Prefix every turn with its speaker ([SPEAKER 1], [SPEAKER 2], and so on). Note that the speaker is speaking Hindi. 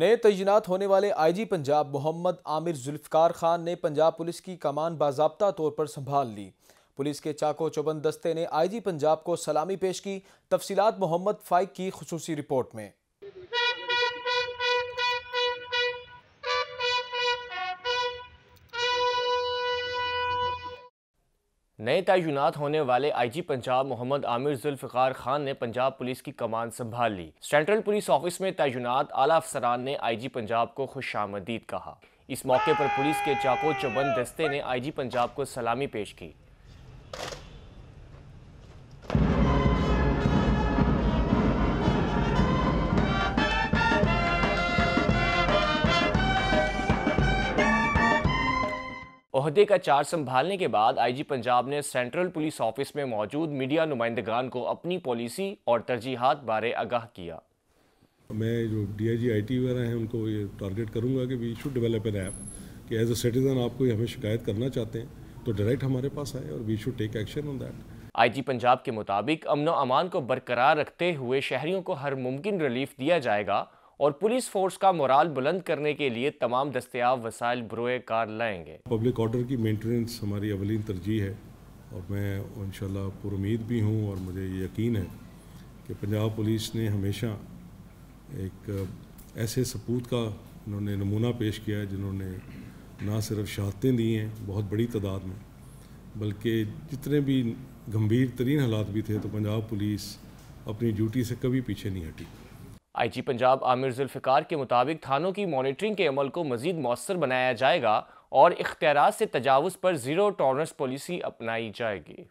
[SPEAKER 1] नए तैनात होने वाले आईजी पंजाब मोहम्मद आमिर जुल्फकार खान ने पंजाब पुलिस की कमान बाबा तौर पर संभाल ली पुलिस के चाको चौबंद दस्ते ने आईजी पंजाब को सलामी पेश की तफसीत मोहम्मद फाइक की खसूसी रिपोर्ट में
[SPEAKER 2] नए तयनत होने वाले आई जी पंजाब मोहम्मद आमिर जुल्फ़ार खान ने पंजाब पुलिस की कमान संभाल ली सेंट्रल पुलिस ऑफिस में तयनत आला अफसरान ने आई जी पंजाब को खुश आमदीद कहा इस मौके पर पुलिस के चाको चौबंद दस्ते ने आई जी पंजाब को सलामी पेश की अहदे का चार्ज संभालने के बाद आईजी पंजाब ने सेंट्रल पुलिस ऑफिस में मौजूद मीडिया नुमाइंदगान को अपनी पॉलिसी और तरजीहत बारे आगाह किया
[SPEAKER 3] मैं जो डीआईजी आईटी वगैरह हैं उनको ये टारगेट करूंगा कि we should develop an app कि एज अ सिटीज़न आपको हमें शिकायत करना चाहते हैं तो डायरेक्ट हमारे पास आए और we should take action on that
[SPEAKER 2] IG Punjab के मुताबिक अमन अमान को बरकरार रखते हुए शहरियों को हर मुमकिन रिलीफ दिया जाएगा और पुलिस फोर्स का मोराल बुलंद करने के लिए तमाम दस्तियाब वसाइल बरोए कार लाएंगे
[SPEAKER 3] पब्लिक ऑर्डर की मेंटेनेंस हमारी अवलिन तरजीह है और मैं इन पुरुद भी हूँ और मुझे यकीन है कि पंजाब पुलिस ने हमेशा एक ऐसे सपूत का उन्होंने नमूना पेश किया है जिन्होंने ना सिर्फ शहादतें दी हैं बहुत बड़ी तादाद में बल्कि जितने भी गंभीर तरीन हालात भी थे तो पंजाब पुलिस अपनी ड्यूटी से कभी पीछे नहीं हटी
[SPEAKER 2] आईजी पंजाब आमिर जुल्फ़िकार के मुताबिक थानों की मॉनिटरिंग के अमल को मजीद मौसर बनाया जाएगा और इख्तियार से तजावज़
[SPEAKER 1] पर ज़ीरो टॉलरेंस पॉलिसी अपनाई जाएगी